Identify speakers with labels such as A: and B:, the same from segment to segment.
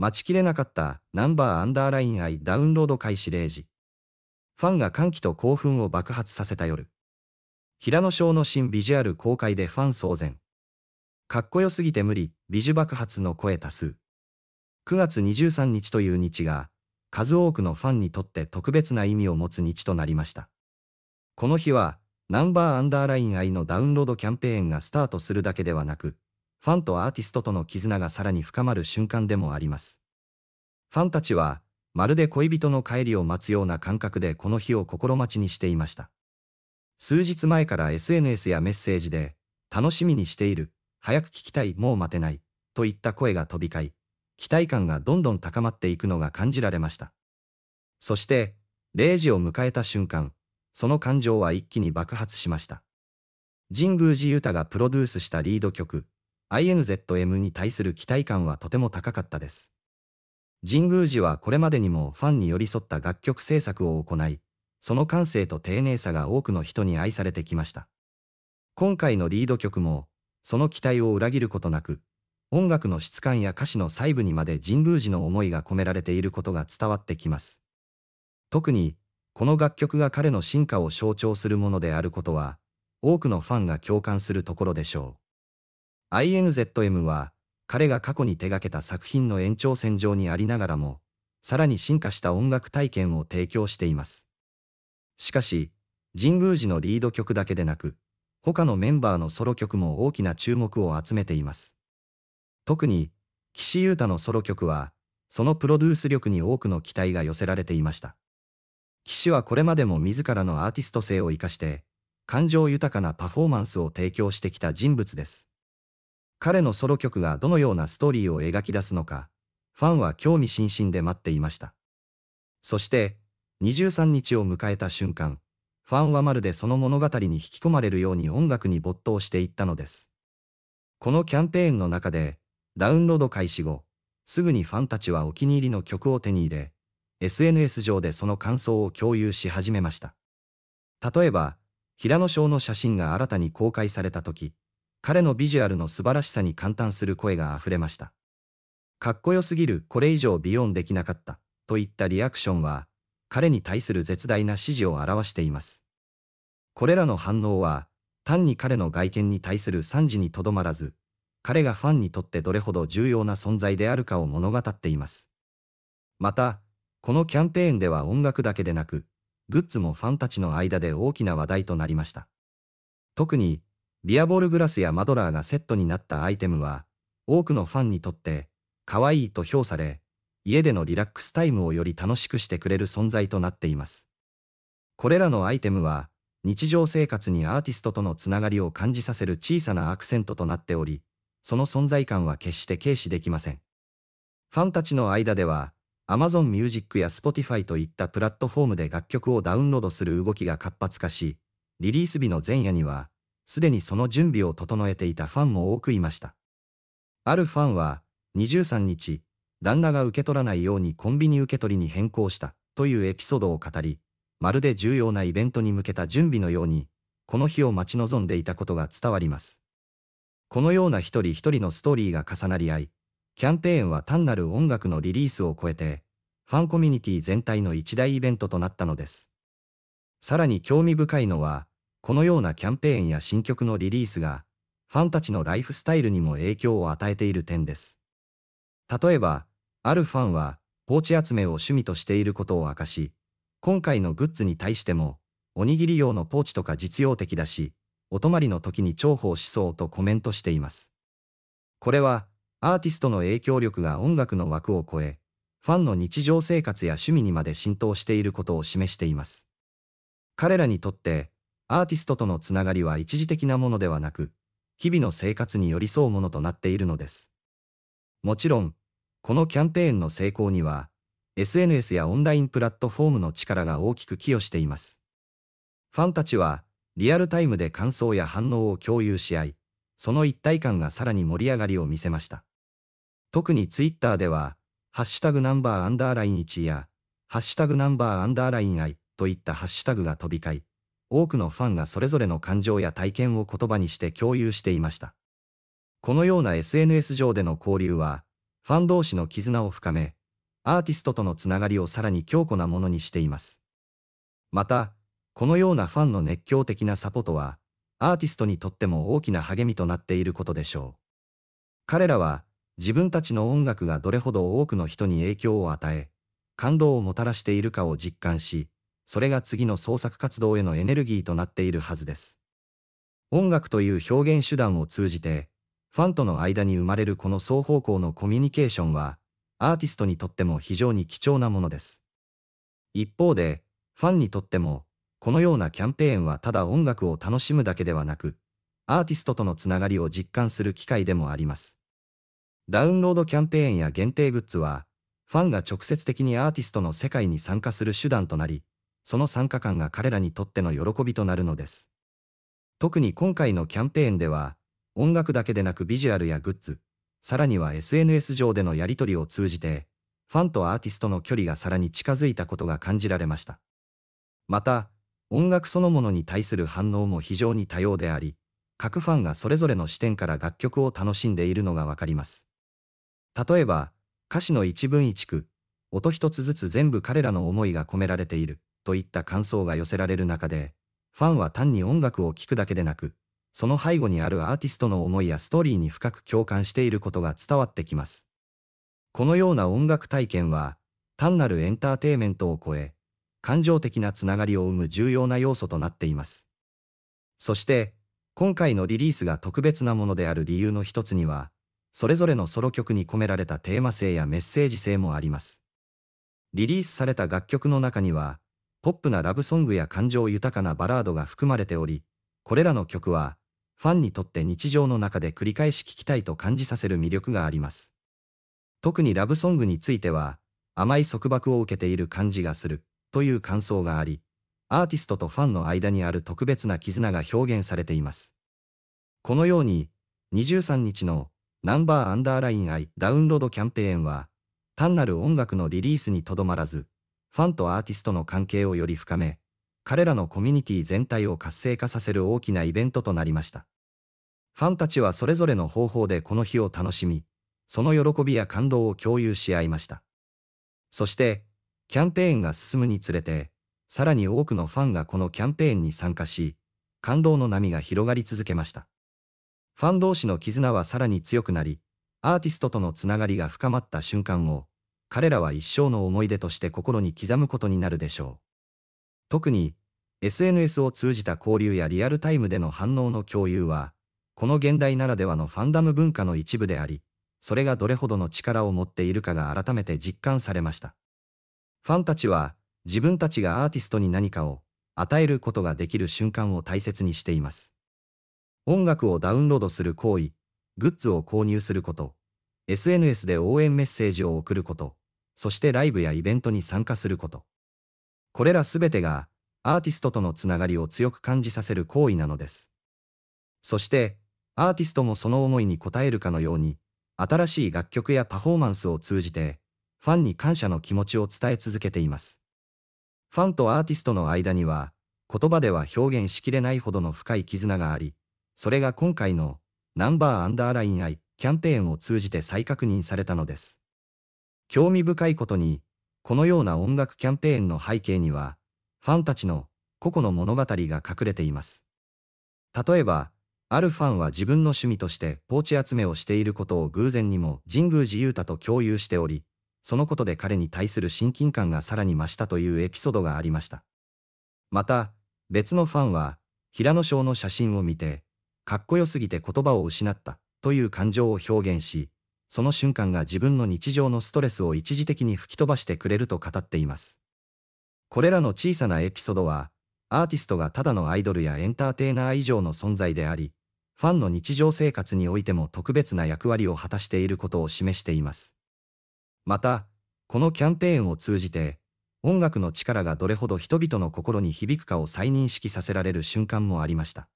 A: 待ちきれなかったナンバーアンダーライン愛ダウンロード開始0時。ファンが歓喜と興奮を爆発させた夜。平野翔の新ビジュアル公開でファン騒然。かっこよすぎて無理、美女爆発の声多数。9月23日という日が、数多くのファンにとって特別な意味を持つ日となりました。この日は、ナンバーアンダーライン愛のダウンロードキャンペーンがスタートするだけではなく、ファンとアーティストとの絆がさらに深まる瞬間でもあります。ファンたちは、まるで恋人の帰りを待つような感覚でこの日を心待ちにしていました。数日前から SNS やメッセージで、楽しみにしている、早く聞きたい、もう待てない、といった声が飛び交い、期待感がどんどん高まっていくのが感じられました。そして、0時を迎えた瞬間、その感情は一気に爆発しました。神宮寺太がプロデュースしたリード曲、INZM に対する期待感はとても高かったです。神宮寺はこれまでにもファンに寄り添った楽曲制作を行い、その感性と丁寧さが多くの人に愛されてきました。今回のリード曲も、その期待を裏切ることなく、音楽の質感や歌詞の細部にまで神宮寺の思いが込められていることが伝わってきます。特に、この楽曲が彼の進化を象徴するものであることは、多くのファンが共感するところでしょう。INZM は、彼が過去に手掛けた作品の延長線上にありながらも、さらに進化した音楽体験を提供しています。しかし、神宮寺のリード曲だけでなく、他のメンバーのソロ曲も大きな注目を集めています。特に、岸優太のソロ曲は、そのプロデュース力に多くの期待が寄せられていました。岸はこれまでも自らのアーティスト性を生かして、感情豊かなパフォーマンスを提供してきた人物です。彼のソロ曲がどのようなストーリーを描き出すのか、ファンは興味津々で待っていました。そして、23日を迎えた瞬間、ファンはまるでその物語に引き込まれるように音楽に没頭していったのです。このキャンペーンの中で、ダウンロード開始後、すぐにファンたちはお気に入りの曲を手に入れ、SNS 上でその感想を共有し始めました。例えば、平野翔の写真が新たに公開された時、彼のビジュアルの素晴らしさに感嘆する声が溢れました。かっこよすぎる、これ以上ビヨンできなかった、といったリアクションは、彼に対する絶大な支持を表しています。これらの反応は、単に彼の外見に対する賛辞にとどまらず、彼がファンにとってどれほど重要な存在であるかを物語っています。また、このキャンペーンでは音楽だけでなく、グッズもファンたちの間で大きな話題となりました。特に、ビアボールグラスやマドラーがセットになったアイテムは、多くのファンにとって、可愛いと評され、家でのリラックスタイムをより楽しくしてくれる存在となっています。これらのアイテムは、日常生活にアーティストとのつながりを感じさせる小さなアクセントとなっており、その存在感は決して軽視できません。ファンたちの間では、Amazon Music や Spotify といったプラットフォームで楽曲をダウンロードする動きが活発化し、リリース日の前夜には、すでにその準備を整えていたファンも多くいました。あるファンは、23日、旦那が受け取らないようにコンビニ受け取りに変更したというエピソードを語り、まるで重要なイベントに向けた準備のように、この日を待ち望んでいたことが伝わります。このような一人一人のストーリーが重なり合い、キャンペーンは単なる音楽のリリースを超えて、ファンコミュニティ全体の一大イベントとなったのです。さらに興味深いのは、このようなキャンペーンや新曲のリリースが、ファンたちのライフスタイルにも影響を与えている点です。例えば、あるファンは、ポーチ集めを趣味としていることを明かし、今回のグッズに対しても、おにぎり用のポーチとか実用的だし、お泊まりの時に重宝しそうとコメントしています。これは、アーティストの影響力が音楽の枠を超え、ファンの日常生活や趣味にまで浸透していることを示しています。彼らにとって、アーティストとのつながりは一時的なものではなく、日々の生活に寄り添うものとなっているのです。もちろん、このキャンペーンの成功には、SNS やオンラインプラットフォームの力が大きく寄与しています。ファンたちは、リアルタイムで感想や反応を共有し合い、その一体感がさらに盛り上がりを見せました。特にツイッターでは、ハッシュタグナンバーアンダーライン1や、ハッシュタグナンバーアンダーライン I といったハッシュタグが飛び交い、多くのファンがそれぞれの感情や体験を言葉にして共有していました。このような SNS 上での交流は、ファン同士の絆を深め、アーティストとのつながりをさらに強固なものにしています。また、このようなファンの熱狂的なサポートは、アーティストにとっても大きな励みとなっていることでしょう。彼らは、自分たちの音楽がどれほど多くの人に影響を与え、感動をもたらしているかを実感し、それが次の創作活動へのエネルギーとなっているはずです。音楽という表現手段を通じて、ファンとの間に生まれるこの双方向のコミュニケーションは、アーティストにとっても非常に貴重なものです。一方で、ファンにとっても、このようなキャンペーンはただ音楽を楽しむだけではなく、アーティストとのつながりを実感する機会でもあります。ダウンロードキャンペーンや限定グッズは、ファンが直接的にアーティストの世界に参加する手段となり、その参加感が彼らにとっての喜びとなるのです。特に今回のキャンペーンでは、音楽だけでなくビジュアルやグッズ、さらには SNS 上でのやり取りを通じて、ファンとアーティストの距離がさらに近づいたことが感じられました。また、音楽そのものに対する反応も非常に多様であり、各ファンがそれぞれの視点から楽曲を楽しんでいるのがわかります。例えば、歌詞の一文一句、音一つずつ全部彼らの思いが込められている。といった感想が寄せられる中で、ファンは単に音楽を聴くだけでなく、その背後にあるアーティストの思いやストーリーに深く共感していることが伝わってきます。このような音楽体験は、単なるエンターテイメントを超え、感情的なつながりを生む重要な要素となっています。そして、今回のリリースが特別なものである理由の一つには、それぞれのソロ曲に込められたテーマ性やメッセージ性もあります。リリースされた楽曲の中には、ポップなラブソングや感情豊かなバラードが含まれており、これらの曲は、ファンにとって日常の中で繰り返し聴きたいと感じさせる魅力があります。特にラブソングについては、甘い束縛を受けている感じがする、という感想があり、アーティストとファンの間にある特別な絆が表現されています。このように、23日のナンバーアンダーラインアイダウンロードキャンペーンは、単なる音楽のリリースにとどまらず、ファンとアーティストの関係をより深め、彼らのコミュニティ全体を活性化させる大きなイベントとなりました。ファンたちはそれぞれの方法でこの日を楽しみ、その喜びや感動を共有し合いました。そして、キャンペーンが進むにつれて、さらに多くのファンがこのキャンペーンに参加し、感動の波が広がり続けました。ファン同士の絆はさらに強くなり、アーティストとのつながりが深まった瞬間を、彼らは一生の思い出として心に刻むことになるでしょう。特に、SNS を通じた交流やリアルタイムでの反応の共有は、この現代ならではのファンダム文化の一部であり、それがどれほどの力を持っているかが改めて実感されました。ファンたちは、自分たちがアーティストに何かを与えることができる瞬間を大切にしています。音楽をダウンロードする行為、グッズを購入すること、SNS で応援メッセージを送ること、そしてライブやイベントに参加すること。これらすべてが、アーティストとのつながりを強く感じさせる行為なのです。そして、アーティストもその思いに応えるかのように、新しい楽曲やパフォーマンスを通じて、ファンに感謝の気持ちを伝え続けています。ファンとアーティストの間には、言葉では表現しきれないほどの深い絆があり、それが今回の、ナンバーアンダーライン愛キャンペーンを通じて再確認されたのです。興味深いことに、このような音楽キャンペーンの背景には、ファンたちの個々の物語が隠れています。例えば、あるファンは自分の趣味としてポーチ集めをしていることを偶然にも神宮寺勇太と共有しており、そのことで彼に対する親近感がさらに増したというエピソードがありました。また、別のファンは、平野翔の写真を見て、かっこよすぎて言葉を失ったという感情を表現し、その瞬間が自分の日常のストレスを一時的に吹き飛ばしてくれると語っています。これらの小さなエピソードは、アーティストがただのアイドルやエンターテイナー以上の存在であり、ファンの日常生活においても特別な役割を果たしていることを示しています。また、このキャンペーンを通じて、音楽の力がどれほど人々の心に響くかを再認識させられる瞬間もありました。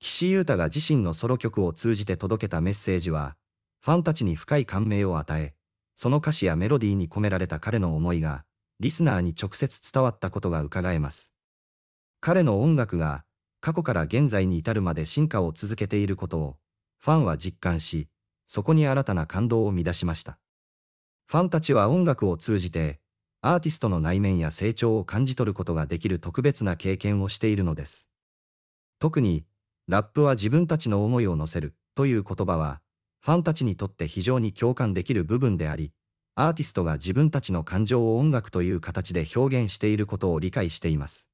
A: 岸優太が自身のソロ曲を通じて届けたメッセージは、ファンたちに深い感銘を与え、その歌詞やメロディーに込められた彼の思いが、リスナーに直接伝わったことが伺えます。彼の音楽が、過去から現在に至るまで進化を続けていることを、ファンは実感し、そこに新たな感動を生み出しました。ファンたちは音楽を通じて、アーティストの内面や成長を感じ取ることができる特別な経験をしているのです。特に、ラップは自分たちの思いを乗せるという言葉は、ファンたちにとって非常に共感できる部分であり、アーティストが自分たちの感情を音楽という形で表現していることを理解しています。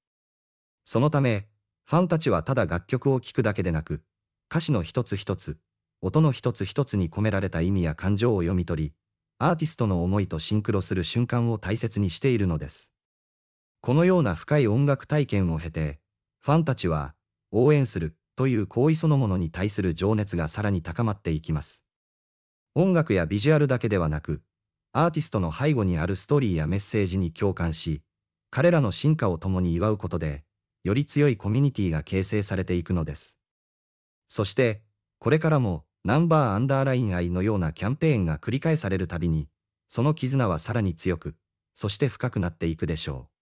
A: そのため、ファンたちはただ楽曲を聴くだけでなく、歌詞の一つ一つ、音の一つ一つに込められた意味や感情を読み取り、アーティストの思いとシンクロする瞬間を大切にしているのです。このような深い音楽体験を経て、ファンたちは、応援する、という行為そのものに対する情熱がさらに高まっていきます。音楽やビジュアルだけではなく、アーティストの背後にあるストーリーやメッセージに共感し、彼らの進化を共に祝うことで、より強いコミュニティが形成されていくのです。そして、これからも、ナンバーアンダーライン愛のようなキャンペーンが繰り返されるたびに、その絆はさらに強く、そして深くなっていくでしょう。